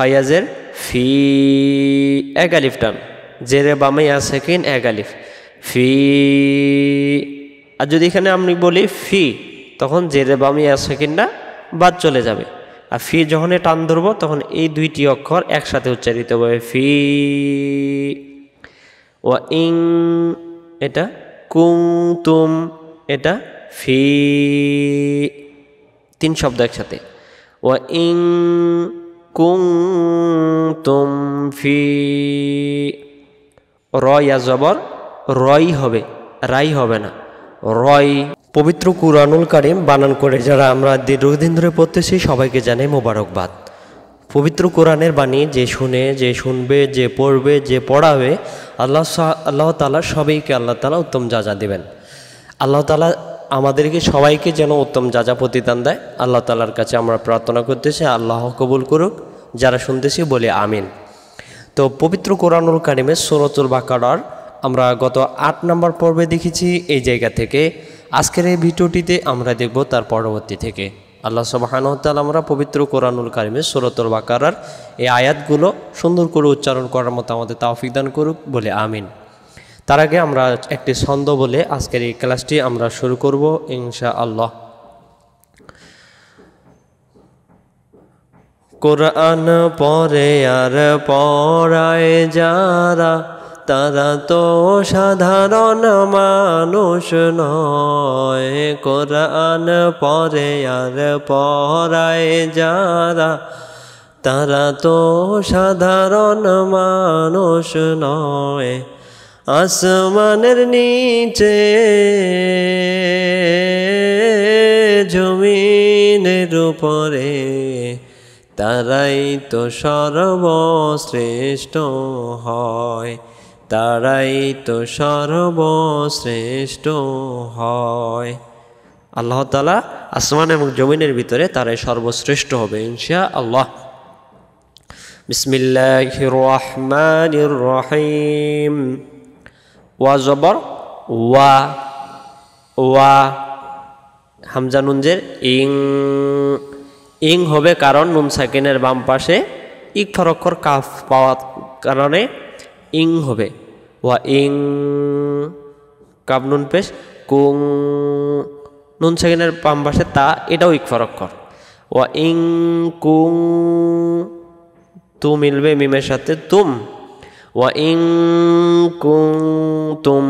ফায়াজের ফি এক আলিফ টান জেরে বামে আছে এক আলিফ ফি আর যদি এখানে আমি বলি ফি তখন জেরে বামে কিনা বাদ চলে যাবে আর ফি যখন টান ধরব তখন এই দুইটি অক্ষর একসাথে উচ্চারিত হবে ফি ও ইং এটা কুম তুম এটা ফি তিন শব্দ একসাথে ও ইং কুম ফি রয়া জবর রই হবে রাই হবে না রয় পবিত্র কুরআনুল কারিম বানান করে যারা আমরা দীর্ঘদিন ধরে পড়তেছি সবাইকে জানে মোবারকবাদ পবিত্র কোরআনের বাণী যে শুনে যে শুনবে যে পড়বে যে পড়াবে আল্লাহ আল্লাহ তালা সবাইকে আল্লাহ তালা উত্তম যা যা দেবেন আল্লাহ তালা আমাদেরকে সবাইকে যেন উত্তম যাজা প্রতিদান দেয় আল্লাহ তালার কাছে আমরা প্রার্থনা করতেছি আল্লাহ কবুল করুক যারা শুনতেছি বলে আমিন তো পবিত্র কোরআনুল কারিমে সোরতুল বাকারার আমরা গত আট নম্বর পর্বে দেখেছি এই জায়গা থেকে আজকের এই ভিডিওটিতে আমরা দেখব তার পরবর্তী থেকে আল্লাহ সবাহানহতাল আমরা পবিত্র কোরআনুল কারিমে সুরতুল বাকারার এই আয়াতগুলো সুন্দর করে উচ্চারণ করার মতো আমাদের তাওফিক দান করুক বলে আমিন তার আগে আমরা একটি ছন্দ বলে আজকের এই ক্লাসটি আমরা শুরু করব ইনশা আল্লাহ কোরআন পরে আর পড়ায় যারা তারা তো সাধারণ মানুষ নয় কোরআন পরে আর পড়ায় যারা তারা তো সাধারণ মানুষ নয় আসমানের নিচে জমিনের উপরে তারাই তো সর্বশ্রেষ্ঠ হয় তারাই তো সর্বশ্রেষ্ঠ হয় আল্লাহ তালা আসমান এবং জমিনের ভিতরে তারাই সর্বশ্রেষ্ঠ হবে ইনশিয়া আল্লাহ বিসমিল্লাহ রহমান রহিম ওয়া জবর ওয়া ওয়া হামজা নুনজের ইং ইং হবে কারণ নুন সাকিনের বাম পাশে ইকথর কাফ পাওয়ার কারণে ইং হবে ওয়া ইং কাফ নুন পেশ কুং নুন সাকিনের বাম পাশে তা এটাও ইক অক্ষর ওয়া ইং কুং তু মিলবে মিমের সাথে তুম وإن كنتم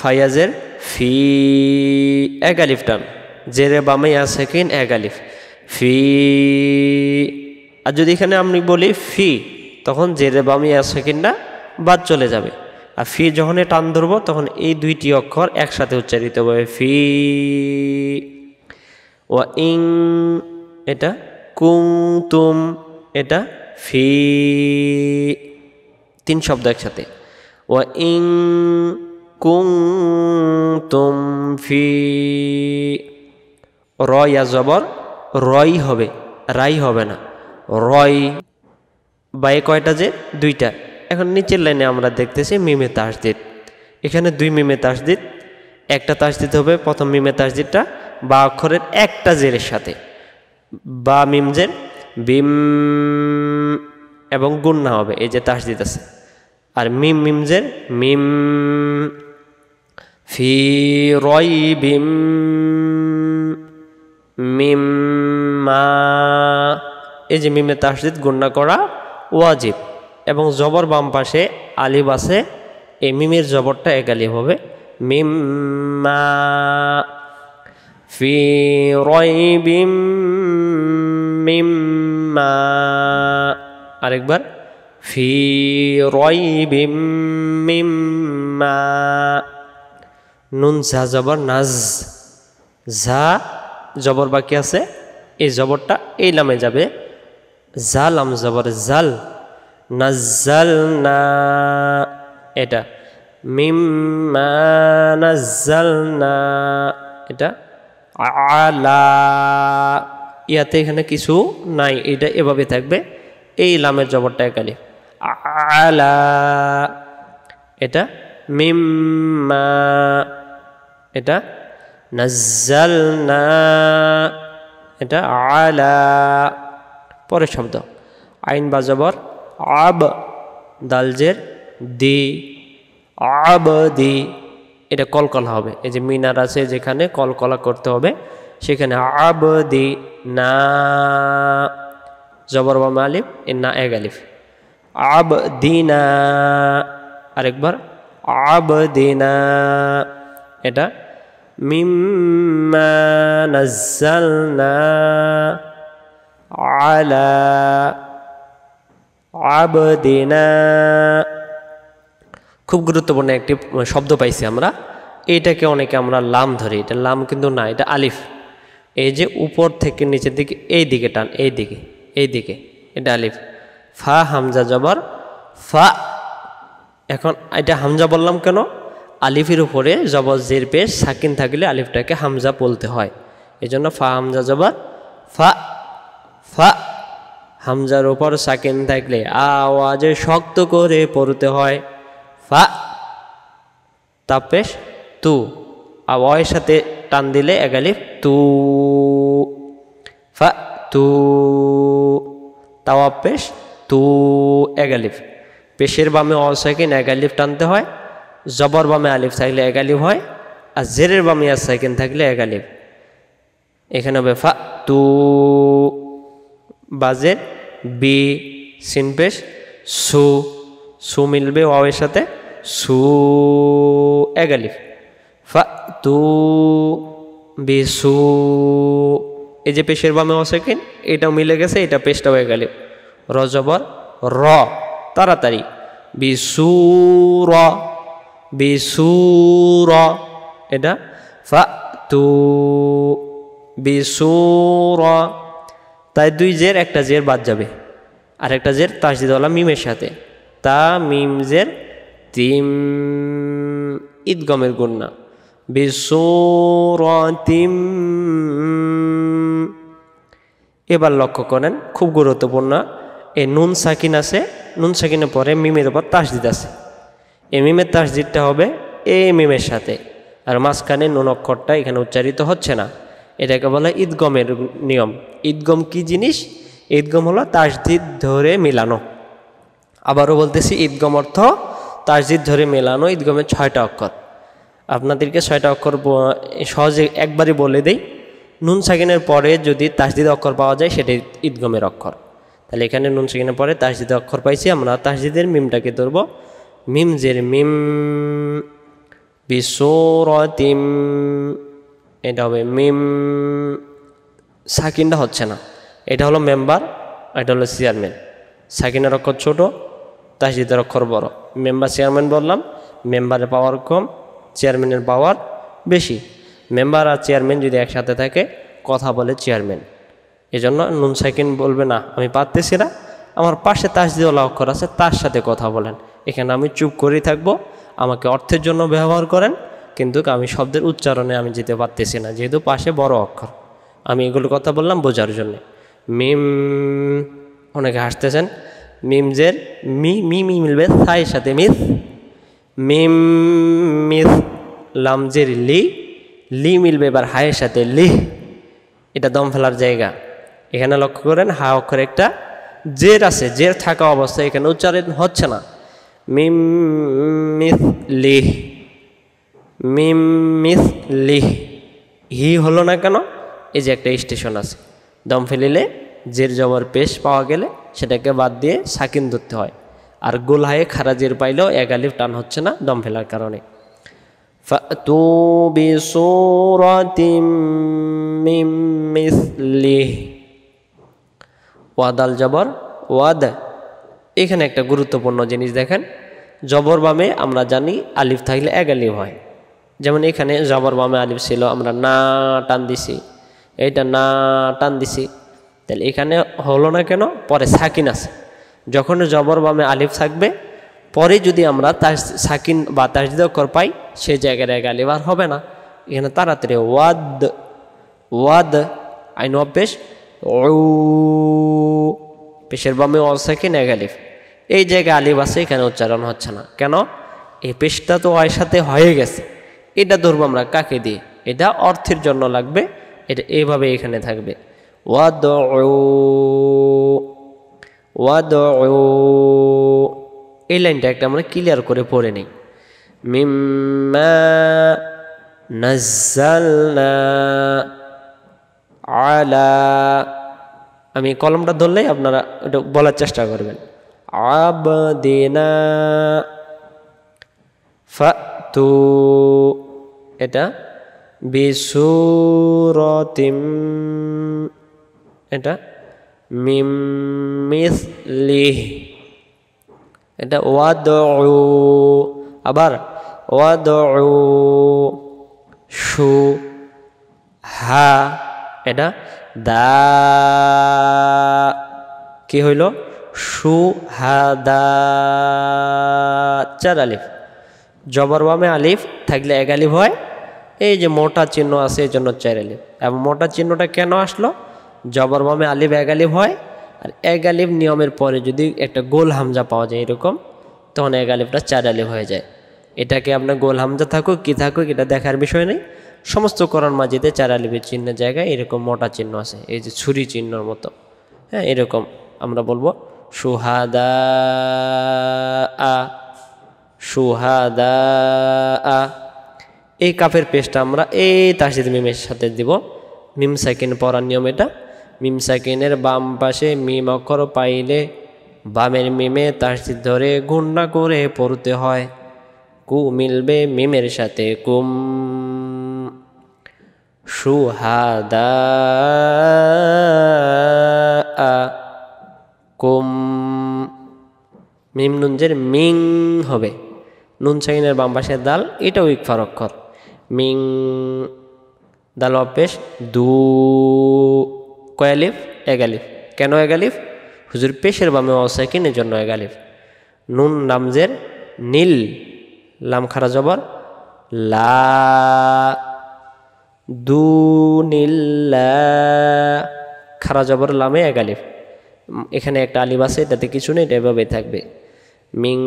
ফায়াজের ফি এক আলিফ টান জেরে বামে আসাকিন এক আলিফ ফি আর যদি এখানে আমি বলি ফি তখন জেরে বামে কিনা বাদ চলে যাবে আর ফি যখন টান ধরব তখন এই দুইটি অক্ষর একসাথে উচ্চারিত হবে ফি ও ইং এটা কুম তুম এটা ফি তিন শব্দ একসাথে ও ইং কুং তুম ফি রয় জবর রয় হবে রাই হবে না রয় বাই কয়টা যে দুইটা এখন নিচের লাইনে আমরা দেখতেছি মিমে তাসদিদ এখানে দুই মিমে তাসদিদ একটা তাসদিদ হবে প্রথম মিমে তাসদিদটা বা অক্ষরের একটা জেরের সাথে বা মিমজের বিম এবং গুন্না হবে এই যে তাসদিদ আছে আর মিম মিমজের মিম ফি রই বিম মিম মা এই যে মিমে তাসদিদ গুন্না করা ওয়াজিব এবং জবর বাম পাশে আলিব আছে এই মিমের জবরটা এক আলিব হবে মিম মা ফি রই বিম মিম মা আরেকবার ফি রয়িম মিম্মা নুন ঝা জবর নাজ ঝা জবর বাকি আছে এই জবরটা এই লামে যাবে জাল আম জবর জাল নাজাল না এটা মিম্মা না এটা আলা ইয়াতে এখানে কিছু নাই এটা এভাবে থাকবে এই লামের জবরটা একালি আলা এটা মিম্মা এটা না এটা আলা পরের শব্দ আইন বা জবর আব দালজের দি আব দি এটা কলকলা হবে এই যে মিনার আছে যেখানে কলকলা করতে হবে সেখানে আব দি না জবর বা মালিফ এর না এক আলিফ আব দিনা আরেকবার আব দিনা এটা মিম্মা না আলা আবদিনা খুব গুরুত্বপূর্ণ একটি শব্দ পাইছি আমরা এটাকে অনেকে আমরা লাম ধরি এটা লাম কিন্তু না এটা আলিফ এই যে উপর থেকে নিচের দিকে এই দিকে টান এই দিকে এই দিকে এটা আলিফ ফা হামজা জবর ফা এখন এটা হামজা বললাম কেন আলিফের উপরে জবর জের পেশ সাকিন থাকলে আলিফটাকে হামজা বলতে হয় এই জন্য ফা হামজা জবর ফা ফা হামজার ওপর সাকিন থাকলে আওয়াজে শক্ত করে পড়তে হয় ফা তাপেশ তু আওয়াজের সাথে টান দিলে এক আলিফ তু ফা তু তাওয়া পেশ তু এগালিফ পেশের বামে সাইকেন এগালিফ টানতে হয় জবর বামে আলিফ থাকলে এগালিফ হয় আর জেরের বামে আর সাইকেন থাকলে এগালিফ এখানে হবে ফা তু বাজের বি সিন পেশ সু সু মিলবে ওয়াওয়ের সাথে সু এগালিফ ফা তু বি সু এই যে পেশের বামে অ সাইকিন এটা মিলে গেছে এটা পেস্ট হয়ে গেলে রজবর র তাড়াতাড়ি বিসুর বিসুর এটা ফা তু বিসুর তাই দুই জের একটা জের বাদ যাবে আর একটা জের তাসদিদওয়ালা মিমের সাথে তা মিম জের তিম ঈদগমের গুণনা বিসুর তিম এবার লক্ষ্য করেন খুব গুরুত্বপূর্ণ এই নুন সাকিন আছে নুন সাকিনের পরে মিমের উপর তাসদিদ আছে এ মিমের তাসদিদটা হবে এ মিমের সাথে আর মাঝখানে নুন অক্ষরটা এখানে উচ্চারিত হচ্ছে না এটাকে বলে ঈদগমের নিয়ম ঈদগম কি জিনিস ঈদগম হলো তাসদিদ ধরে মিলানো আবারও বলতেছি ঈদগম অর্থ তাসজিদ ধরে মেলানো ঈদগমের ছয়টা অক্ষর আপনাদেরকে ছয়টা অক্ষর সহজে একবারই বলে দেয় নুন সাকিনের পরে যদি তাসদিদ অক্ষর পাওয়া যায় সেটি ঈদগমের অক্ষর তাহলে এখানে নুন সাকিনের পরে তাসদিদ অক্ষর পাইছি আমরা তাসদিদের মিমটাকে ধরবো মিম জের মিম বিসোরতিম এটা হবে মিম সাকিনটা হচ্ছে না এটা হলো মেম্বার এটা হলো চেয়ারম্যান সাকিনের অক্ষর ছোট তাসজিদের অক্ষর বড় মেম্বার চেয়ারম্যান বললাম মেম্বারের পাওয়ার কম চেয়ারম্যানের পাওয়ার বেশি মেম্বার আর চেয়ারম্যান যদি একসাথে থাকে কথা বলে চেয়ারম্যান এজন্য নুন সাইকিন বলবে না আমি পারতেছি না আমার পাশে তাস তাসদিওয়ালা অক্ষর আছে তার সাথে কথা বলেন এখানে আমি চুপ করেই থাকবো আমাকে অর্থের জন্য ব্যবহার করেন কিন্তু আমি শব্দের উচ্চারণে আমি যেতে পারতেছি না যেহেতু পাশে বড় অক্ষর আমি এগুলো কথা বললাম বোঝার জন্যে মিম অনেকে হাসতেছেন মিমজের মি মি মি মিলবে সাইয়ের সাথে মিস মিম মিস লামজের লি লি মিলবে এবার হায়ের সাথে লিহ এটা দম ফেলার জায়গা এখানে লক্ষ্য করেন হা অক্ষর একটা জের আছে জের থাকা অবস্থায় এখানে উচ্চারণ হচ্ছে না মিম মিস লিহ মিম মিস লিহ হি হলো না কেন এই যে একটা স্টেশন আছে দম ফেলিলে জের জবর পেশ পাওয়া গেলে সেটাকে বাদ দিয়ে সাকিন ধরতে হয় আর গোল হায়ে খারাজের পাইলেও এক আলিফ টান হচ্ছে না দম ফেলার কারণে فأتوا بسورة من مثله ওয়াদাল জবর ওয়াদ এখানে একটা গুরুত্বপূর্ণ জিনিস দেখেন জবর বামে আমরা জানি আলিফ থাকলে এক আলিফ হয় যেমন এখানে জবর বামে আলিফ ছিল আমরা না টান দিছি এইটা না টান দিছি তাহলে এখানে হলো না কেন পরে সাকিন আছে যখন জবর বামে আলিফ থাকবে পরে যদি আমরা তা সাকিন বা তাজদিদক্ষর পাই সে জায়গায় গালিবার আর হবে না এখানে তাড়াতাড়ি ওয়াদ ওয়াদ আইন অভ্যেস ও পেশের বামে অসাকি এক আলিফ এই জায়গায় আলিব আছে এখানে উচ্চারণ হচ্ছে না কেন এই পেশটা তো ওয়ের সাথে হয়ে গেছে এটা ধরবো আমরা কাকে দিয়ে এটা অর্থের জন্য লাগবে এটা এইভাবে এখানে থাকবে ওয়াদ ওয়াদ এই লাইনটা একটা আমরা ক্লিয়ার করে পড়ে নিই مما নাজ্জালনা আলা আমি কলমটা ধরলেই আপনারা ওটা বলার চেষ্টা করবেন আবদিনা ফাতু এটা বিসুরতিম এটা মিমিসলিহ এটা ওয়াদ আবার ওয়াদু সু হা এটা দা কি হইল সু হা দা চার আলিফ জবরবামে আলিফ থাকলে এক আলিফ হয় এই যে মোটা চিহ্ন আছে এই জন্য চার আলিফ এবং মোটা চিহ্নটা কেন আসলো জবরবামে আলিফ এক আলিফ হয় আর এক আলিফ নিয়মের পরে যদি একটা গোল হামজা পাওয়া যায় এরকম তখন এক আলিফটা চার আলিফ হয়ে যায় এটাকে আপনার গোল হামজা থাকুক কি থাকুক এটা দেখার বিষয় নেই সমস্ত কোরআন মাজিদে চারালিপির চিহ্নের জায়গায় এরকম মোটা চিহ্ন আছে এই যে ছুরি চিহ্নর মতো হ্যাঁ এরকম আমরা বলবো সুহাদা আ সুহাদা আ এই কাপের পেস্টটা আমরা এই তাসিদ মিমের সাথে দিব মিম সাইকেন পড়ার নিয়ম এটা মিম সাইকেনের বাম পাশে মিম অক্ষর পাইলে বামের মিমে তাসিদ ধরে গুন্ডা করে পড়তে হয় কু মিলবে মিমের সাথে কুম সুহাদা কুম মিম নুনজের মিং হবে নুন সাইনের বাম পাশের দাল এটা উইক অক্ষর মিং দাল অপেস দু কয়ালিফ এগালিফ কেন এগালিফ হুজুর পেশের বামে অসাইকিনের জন্য এগালিফ নুন নামজের নীল লাম খারা জবর লা দুনিল্লা খারা জবর লামে এক আলিফ এখানে একটা আলিফ আছে এটাতে কিছু নেই এটা এভাবেই থাকবে মিং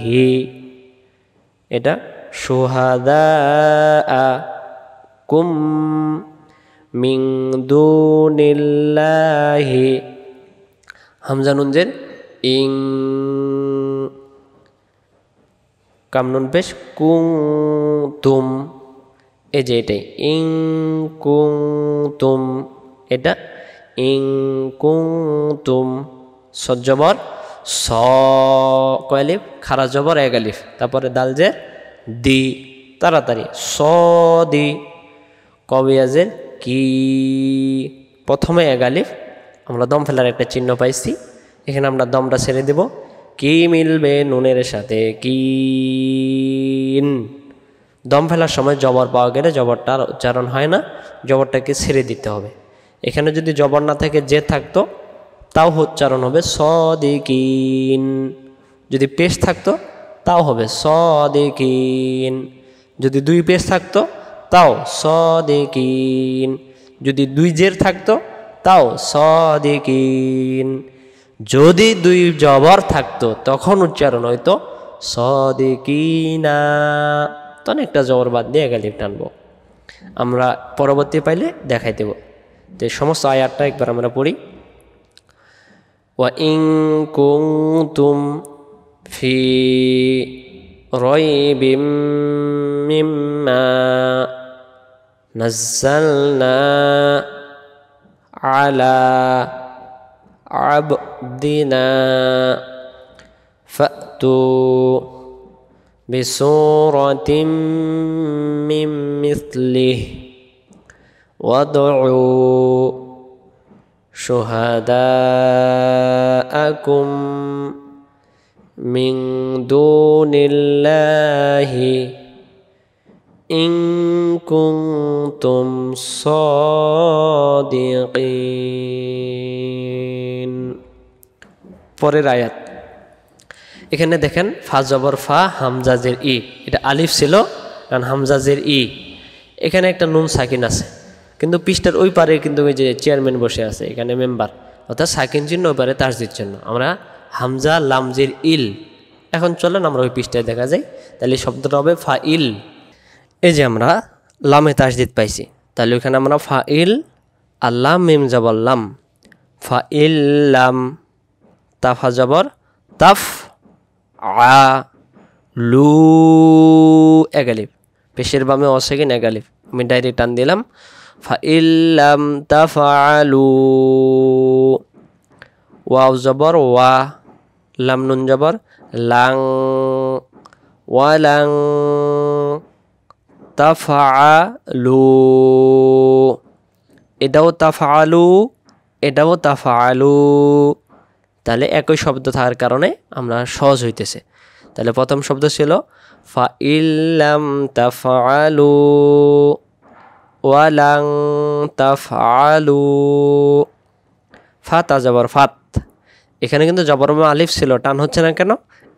হি এটা সোহাদা কুম মিং হি হামজানুঞ্জের ইং কামনুন পেশ কুং তুম এই যে এটাই ইং কুং তুম এটা ইং কুং তুম সজ্জবর স কয়ালিফ খারা জবর এক আলিফ তারপরে দাল যে দি তাড়াতাড়ি স দি কবিয়াজের কি প্রথমে এক আলিফ আমরা দম ফেলার একটা চিহ্ন পাইছি এখানে আমরা দমটা ছেড়ে দেব কি মিলবে নুনের সাথে কি দম ফেলার সময় জবর পাওয়া গেলে জবরটা উচ্চারণ হয় না জবরটাকে ছেড়ে দিতে হবে এখানে যদি জবর না থাকে যে থাকতো তাও উচ্চারণ হবে সদিকিন যদি পেশ থাকতো তাও হবে সদিকিন যদি দুই পেশ থাকতো তাও সদিকিন যদি দুই জের থাকতো তাও সদিকিন যদি দুই জবর থাকতো তখন উচ্চারণ হইতো সদিকিনা তো একটা জবর বাদ দিয়ে একাধিক টানবো আমরা পরবর্তী পাইলে দেখাই দেব তো এই সমস্ত আয়ারটা একবার আমরা পড়ি وإن كنتم في ريب مما نزلنا আলা عبدنا فأتوا بسورة من مثله وادعوا شهداءكم من دون الله إن كنتم صادقين পরের আয়াত এখানে দেখেন ফা জবর ফা হামজাজের ই এটা আলিফ ছিল কারণ হামজাজের ই এখানে একটা নুন সাকিন আছে কিন্তু পৃষ্ঠার ওই পারে কিন্তু ওই যে চেয়ারম্যান বসে আছে এখানে মেম্বার অর্থাৎ সাকিন চিহ্ন ওই পারে তাসজির জন্য আমরা হামজা লামজির ইল এখন চলেন আমরা ওই পৃষ্ঠায় দেখা যায় তাহলে শব্দটা হবে ফা ইল এই যে আমরা লামে তাসজিদ পাইছি তাহলে ওইখানে আমরা ফা ইল আল্লাহ মিম জবাল্লাম ফা ইল লাম তাফা জবর তাফ আ লু এগালিফ পেশের বামে অসেকেন্ড এগালিফ আমি ডাইরেক্ট টান দিলাম ফা ইল্লাম তাফা আলু ওয়াও জবর ওয়া লাম নুন জবর লাং ওয়ালাং লাং আলু এটাও তাফা আলু এটাও তাফালু আলু তাহলে একই শব্দ থাকার কারণে আমরা সহজ হইতেছে তাহলে প্রথম শব্দ ছিল ফা ইল্লাম তাফালু ওয়ালাং তাফালু আ জবর ফাত এখানে কিন্তু জবর আলিফ ছিল টান হচ্ছে না কেন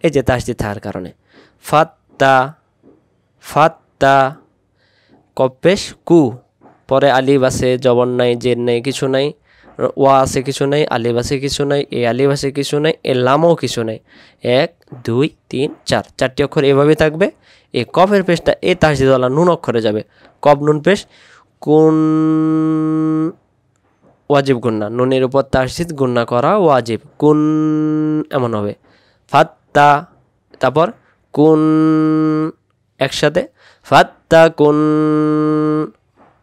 এই যে তাসদি থাকার কারণে ফাত্তা ফাত্তা কপেশ কু পরে আলিফ আছে জবর নাই জের নেই কিছু নাই ওয়া আছে কিছু নেই আলিফ আছে কিছু নেই এ আলিফ আছে কিছু নেই এ লামও কিছু নেই এক দুই তিন চার চারটি অক্ষর এভাবে থাকবে এ কফের পেশটা এ তাহসিদওয়ালা নুন অক্ষরে যাবে কব নুন পেশ কোন ওয়াজিব গুন্না নুনের উপর তাহসিদ গুন্না করা ওয়াজিব কোন এমন হবে ফাত্তা তারপর কোন একসাথে ফাত্তা কোন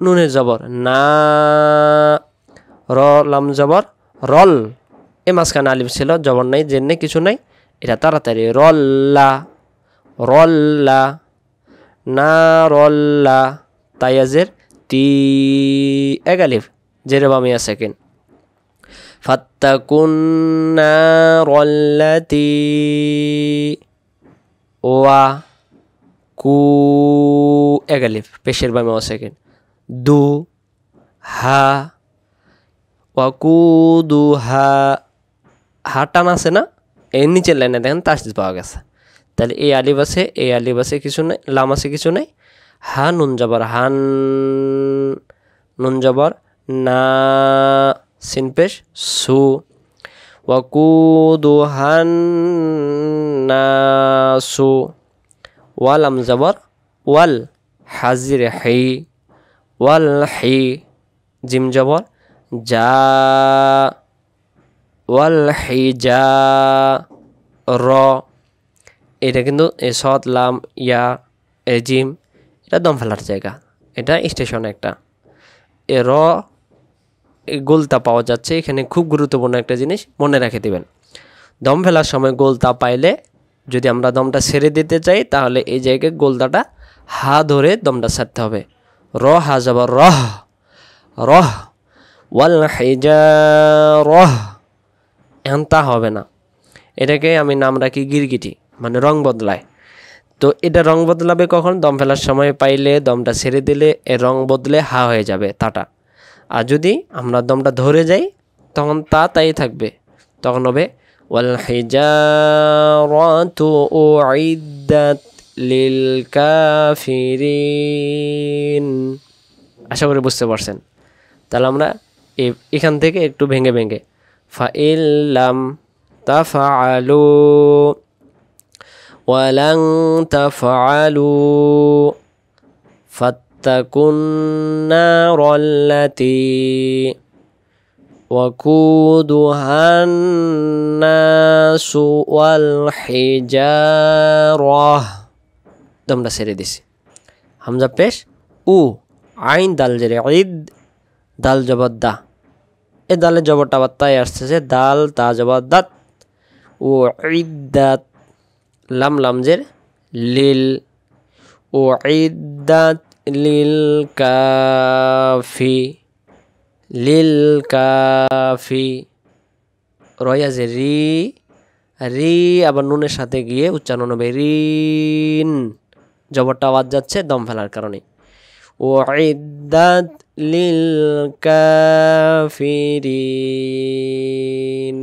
নুনের জবর না র লাম জবর রল এ মাঝখানে আলিফ ছিল জবর নাই জেন নেই কিছু নাই এটা তাড়াতাড়ি রল্লা রল্লা না রল্লা তাইয়াজের তি এক আলিফ জেরে বামিয়া সেকেন্ড তি ওয়া কু এক আলিফ পেশের বামে ও সেকেন্ড দু হা ওয়াকুদু হা টান আছে না এর নিচের লাইনে দেখেন তাসদিদ পাওয়া গেছে তাহলে এই আলিবাসে এই আলিবাসে কিছু নেই লাম আছে কিছু নেই হা নুন জবর হান নুন জবর না সিনপেশ সু না সু ওয়াল আম জবর ওয়াল হাজির হি ওয়াল হি জিম জবর যা ওয়াল র এটা কিন্তু এ সৎ লাম ইয়া এ জিম এটা দম ফেলার জায়গা এটা স্টেশন একটা এ র গোলতা পাওয়া যাচ্ছে এখানে খুব গুরুত্বপূর্ণ একটা জিনিস মনে রেখে দেবেন দম ফেলার সময় গোলতা পাইলে যদি আমরা দমটা সেরে দিতে চাই তাহলে এই জায়গায় গোলদাটা হা ধরে দমটা সারতে হবে র হা যাব রহ রহ ওয়াল হেজারহ এন্তা হবে না এটাকে আমি নাম রাখি গিরগিটি মানে রং বদলায় তো এটা রং বদলাবে কখন দম ফেলার সময় পাইলে দমটা ছেড়ে দিলে এ রং বদলে হা হয়ে যাবে তাটা আর যদি আমরা দমটা ধরে যাই তখন তা তাই থাকবে তখন হবে ওয়াল হেজারত ও আইদাত আশা করি বুঝতে পারছেন তাহলে আমরা এখান থেকে একটু ভেঙে ভেঙে ফাইল্লাম তাফালু ওয়ালাং তাফালু فاتقوا النار التي وقودها الناس والحجارة তোমরা ছেড়ে দিছি হামজা পেশ উ আইন দাল জেরে ঈদ দাল জবদ্দা এ দালে জবরটা আবার তাই আসতেছে দাল তা জবা দাঁত ও দাঁত লাম লামজের লিল ও দাঁত লীল কাফি লীল কাফি রয়া যে রি রি আবার নুনের সাথে গিয়ে উচ্চারণ হবে রিন জবরটা আওয়াজ যাচ্ছে দম ফেলার কারণে أعدت للكافرين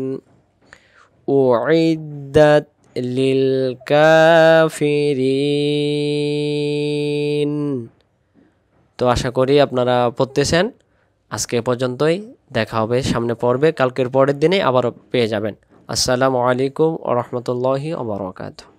أعدت للكافرين তো আশা করি আপনারা পড়তেছেন আজকে পর্যন্তই দেখা হবে সামনে পর্বে কালকের পরের দিনে আবারও পেয়ে যাবেন আসসালামু আলাইকুম ও রহমতুল্লাহি ওবরাকাতুহ